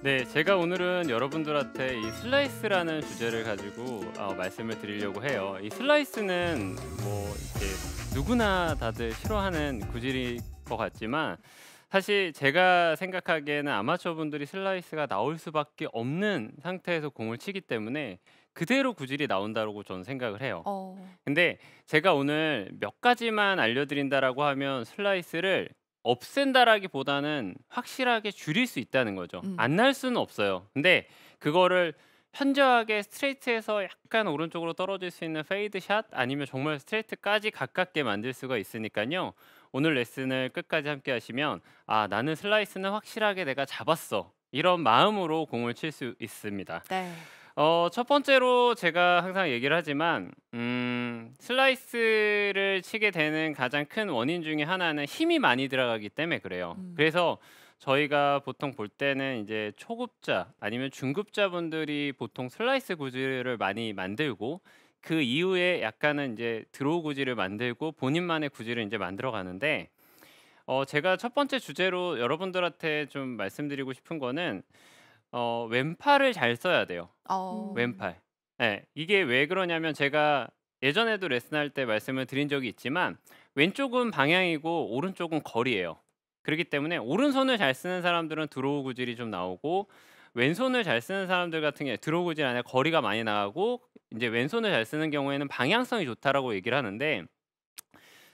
네, 제가 오늘은 여러분들한테 이 슬라이스라는 주제를 가지고 어, 말씀을 드리려고 해요. 이 슬라이스는 뭐 이제 누구나 다들 싫어하는 구질일 것 같지만 사실 제가 생각하기에는 아마추어분들이 슬라이스가 나올 수밖에 없는 상태에서 공을 치기 때문에 그대로 구질이 나온다고 저는 생각을 해요. 어. 근데 제가 오늘 몇 가지만 알려드린다라고 하면 슬라이스를 없앤다라기보다는 확실하게 줄일 수 있다는 거죠. 음. 안날 수는 없어요. 근데 그거를 현저하게 스트레이트에서 약간 오른쪽으로 떨어질 수 있는 페이드 샷 아니면 정말 스트레이트까지 가깝게 만들 수가 있으니까요. 오늘 레슨을 끝까지 함께 하시면 아 나는 슬라이스는 확실하게 내가 잡았어 이런 마음으로 공을 칠 수 있습니다. 네. 어, 첫 번째로 제가 항상 얘기를 하지만 음, 슬라이스를 치게 되는 가장 큰 원인 중에 하나는 힘이 많이 들어가기 때문에 그래요. 음. 그래서 저희가 보통 볼 때는 이제 초급자 아니면 중급자 분들이 보통 슬라이스 구질을 많이 만들고 그 이후에 약간은 이제 드로우 구질을 만들고 본인만의 구질을 이제 만들어 가는데 어, 제가 첫 번째 주제로 여러분들한테 좀 말씀드리고 싶은 거는 어 왼팔을 잘 써야 돼요. 어. 왼팔. 네, 이게 왜 그러냐면 제가 예전에도 레슨할 때 말씀을 드린 적이 있지만 왼쪽은 방향이고 오른쪽은 거리예요. 그렇기 때문에 오른손을 잘 쓰는 사람들은 드로우 구질이 좀 나오고 왼손을 잘 쓰는 사람들 같은 경우에 드로우 구질 안에 거리가 많이 나가고 이제 왼손을 잘 쓰는 경우에는 방향성이 좋다라고 얘기를 하는데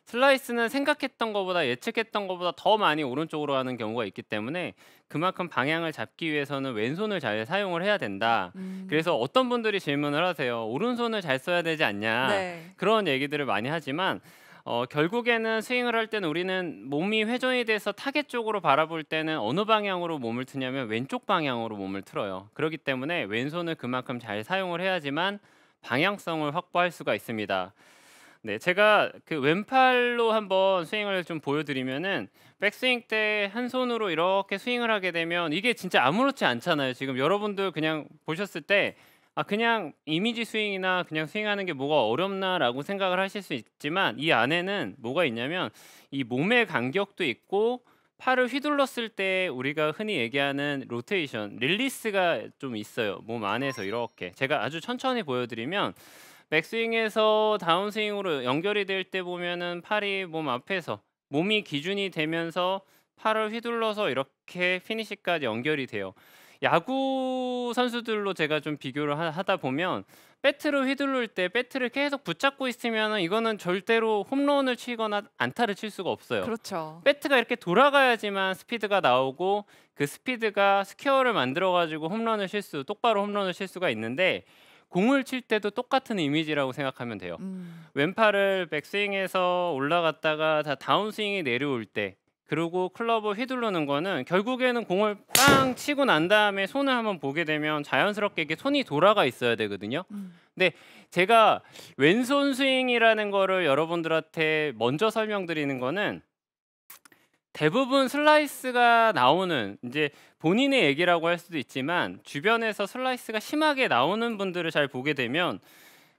슬라이스는 생각했던 것보다 예측했던 것보다 더 많이 오른쪽으로 가는 경우가 있기 때문에 그만큼 방향을 잡기 위해서는 왼손을 잘 사용을 해야 된다. 음. 그래서 어떤 분들이 질문을 하세요. 오른손을 잘 써야 되지 않냐. 네. 그런 얘기들을 많이 하지만 어, 결국에는 스윙을 할 때는 우리는 몸이 회전이 돼서 타겟 쪽으로 바라볼 때는 어느 방향으로 몸을 트냐면 왼쪽 방향으로 몸을 틀어요. 그렇기 때문에 왼손을 그만큼 잘 사용을 해야지만 방향성을 확보할 수가 있습니다. 네, 제가 그 왼팔로 한번 스윙을 좀 보여드리면은 백스윙 때 한 손으로 이렇게 스윙을 하게 되면 이게 진짜 아무렇지 않잖아요. 지금 여러분들 그냥 보셨을 때 아 그냥 이미지 스윙이나 그냥 스윙하는 게 뭐가 어렵나라고 생각을 하실 수 있지만 이 안에는 뭐가 있냐면 이 몸의 간격도 있고 팔을 휘둘렀을 때 우리가 흔히 얘기하는 로테이션 릴리스가 좀 있어요 몸 안에서 이렇게 제가 아주 천천히 보여드리면 백스윙에서 다운스윙으로 연결이 될 때 보면은 팔이 몸 앞에서 몸이 기준이 되면서 팔을 휘둘러서 이렇게 피니시까지 연결이 돼요. 야구 선수들로 제가 좀 비교를 하다 보면 배트를 휘둘를때 배트를 계속 붙잡고 있으면 이거는 절대로 홈런을 치거나 안타를 칠 수가 없어요. 그렇죠. 배트가 이렇게 돌아가야지만 스피드가 나오고 그 스피드가 스퀘어를 만들어 가지고 홈런을 칠 수, 똑바로 홈런을 칠 수가 있는데 공을 칠 때도 똑같은 이미지라고 생각하면 돼요. 음. 왼팔을 백스윙에서 올라갔다가 다 다운스윙이 내려올 때 그리고 클럽을 휘두르는 거는 결국에는 공을 빵 치고 난 다음에 손을 한번 보게 되면 자연스럽게 이게 손이 돌아가 있어야 되거든요. 음. 근데 제가 왼손 스윙이라는 거를 여러분들한테 먼저 설명드리는 거는 대부분 슬라이스가 나오는 이제 본인의 얘기라고 할 수도 있지만 주변에서 슬라이스가 심하게 나오는 분들을 잘 보게 되면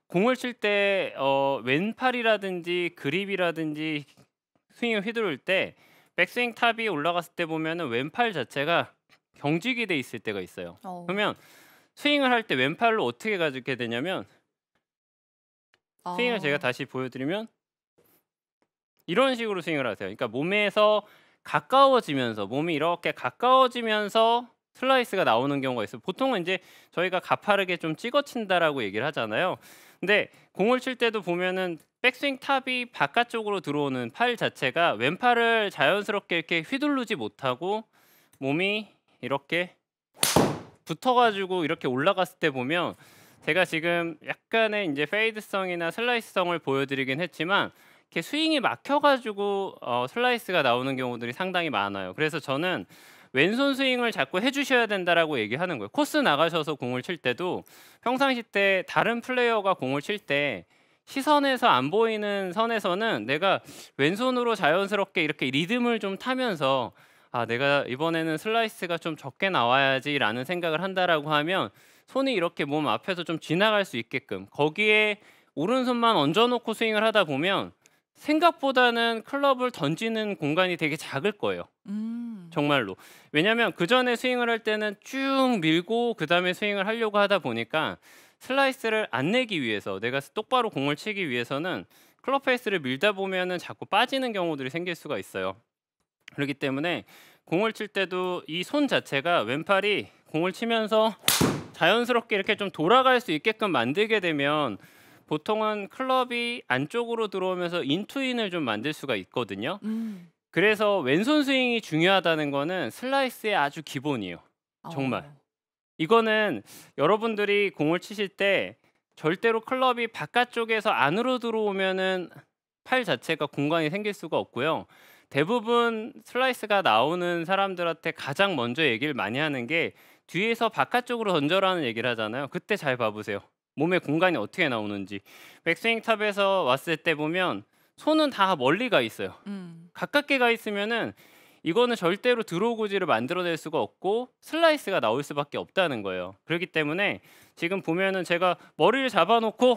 공을 칠때 어, 왼팔이라든지 그립이라든지 스윙을 휘두를 때 백스윙 탑이 올라갔을 때 보면은 왼팔 자체가 경직이 돼 있을 때가 있어요. 오. 어. 그러면 스윙을 할 때 왼팔로 어떻게 가지게 되냐면 아. 스윙을 제가 다시 보여드리면 이런 식으로 스윙을 하세요. 그러니까 몸에서 가까워지면서 몸이 이렇게 가까워지면서 슬라이스가 나오는 경우가 있어요. 보통은 이제 저희가 가파르게 좀 찍어친다라고 얘기를 하잖아요. 근데 공을 칠 때도 보면은 백스윙 탑이 바깥쪽으로 들어오는 팔 자체가 왼팔을 자연스럽게 이렇게 휘두르지 못하고 몸이 이렇게 붙어가지고 이렇게 올라갔을 때 보면 제가 지금 약간의 이제 페이드성이나 슬라이스성을 보여드리긴 했지만 이렇게 스윙이 막혀가지고 어, 슬라이스가 나오는 경우들이 상당히 많아요. 그래서 저는 왼손 스윙을 자꾸 해주셔야 된다라고 얘기하는 거예요. 코스 나가셔서 공을 칠 때도 평상시 때 다른 플레이어가 공을 칠 때 시선에서 안 보이는 선에서는 내가 왼손으로 자연스럽게 이렇게 리듬을 좀 타면서 아 내가 이번에는 슬라이스가 좀 적게 나와야지라는 생각을 한다라고 하면 손이 이렇게 몸 앞에서 좀 지나갈 수 있게끔 거기에 오른손만 얹어놓고 스윙을 하다 보면 생각보다는 클럽을 던지는 공간이 되게 작을 거예요. 음. 정말로. 왜냐하면 그 전에 스윙을 할 때는 쭉 밀고 그 다음에 스윙을 하려고 하다 보니까 슬라이스를 안 내기 위해서 내가 똑바로 공을 치기 위해서는 클럽 페이스를 밀다 보면은 자꾸 빠지는 경우들이 생길 수가 있어요. 그렇기 때문에 공을 칠 때도 이 손 자체가 왼팔이 공을 치면서 자연스럽게 이렇게 좀 돌아갈 수 있게끔 만들게 되면 보통은 클럽이 안쪽으로 들어오면서 인투인을 좀 만들 수가 있거든요. 음. 그래서 왼손 스윙이 중요하다는 거는 슬라이스의 아주 기본이에요. 어. 정말. 어. 이거는 여러분들이 공을 치실 때 절대로 클럽이 바깥쪽에서 안으로 들어오면은 팔 자체가 공간이 생길 수가 없고요. 대부분 슬라이스가 나오는 사람들한테 가장 먼저 얘기를 많이 하는 게 뒤에서 바깥쪽으로 던져라는 얘기를 하잖아요. 그때 잘 봐보세요. 몸의 공간이 어떻게 나오는지 백스윙 탑에서 왔을 때 보면 손은 다 멀리 가 있어요. 음. 가깝게 가 있으면은 이거는 절대로 드로우고지를 만들어낼 수가 없고 슬라이스가 나올 수밖에 없다는 거예요. 그렇기 때문에 지금 보면은 제가 머리를 잡아놓고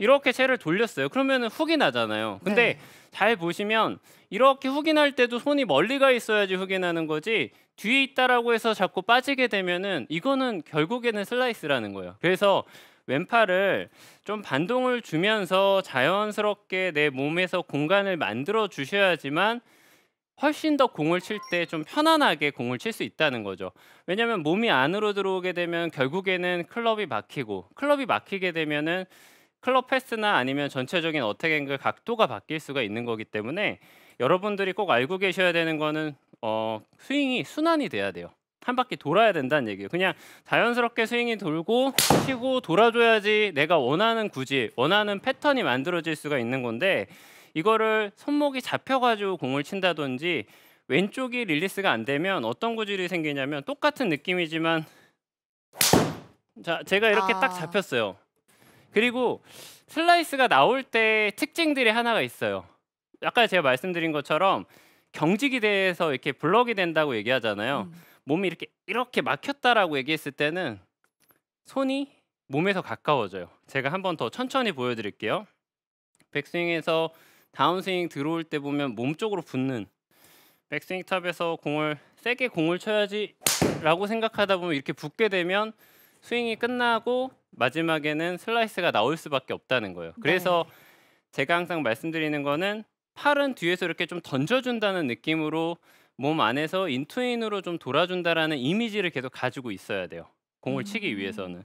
이렇게 채를 돌렸어요. 그러면은 훅이 나잖아요. 근데 네. 잘 보시면 이렇게 훅이 날 때도 손이 멀리 가 있어야지 훅이 나는 거지 뒤에 있다라고 해서 자꾸 빠지게 되면은 이거는 결국에는 슬라이스라는 거예요. 그래서 왼팔을 좀 반동을 주면서 자연스럽게 내 몸에서 공간을 만들어 주셔야지만 훨씬 더 공을 칠 때 좀 편안하게 공을 칠 수 있다는 거죠. 왜냐하면 몸이 안으로 들어오게 되면 결국에는 클럽이 막히고 클럽이 막히게 되면은 클럽 패스나 아니면 전체적인 어택 앵글 각도가 바뀔 수가 있는 거기 때문에 여러분들이 꼭 알고 계셔야 되는 거는 어, 스윙이 순환이 돼야 돼요. 한 바퀴 돌아야 된다는 얘기예요. 그냥 자연스럽게 스윙이 돌고 치고 돌아줘야지 내가 원하는 구질, 원하는 패턴이 만들어질 수가 있는 건데 이거를 손목이 잡혀가지고 공을 친다든지 왼쪽이 릴리스가 안 되면 어떤 구질이 생기냐면 똑같은 느낌이지만 자 제가 이렇게 아... 딱 잡혔어요. 그리고 슬라이스가 나올 때 특징들이 하나가 있어요. 아까 제가 말씀드린 것처럼 경직이 돼서 이렇게 블럭이 된다고 얘기하잖아요. 음. 몸이 이렇게 이렇게 막혔다라고 얘기했을 때는 손이 몸에서 가까워져요. 제가 한 번 더 천천히 보여드릴게요. 백스윙에서 다운스윙 들어올 때 보면 몸 쪽으로 붙는 백스윙 탑에서 공을 세게 공을 쳐야지 라고 생각하다 보면 이렇게 붙게 되면 스윙이 끝나고 마지막에는 슬라이스가 나올 수밖에 없다는 거예요. 네. 그래서 네. 제가 항상 말씀드리는 거는 팔은 뒤에서 이렇게 좀 던져준다는 느낌으로 몸 안에서 인투인으로 좀 돌아준다라는 이미지를 계속 가지고 있어야 돼요. 공을 음. 치기 위해서는.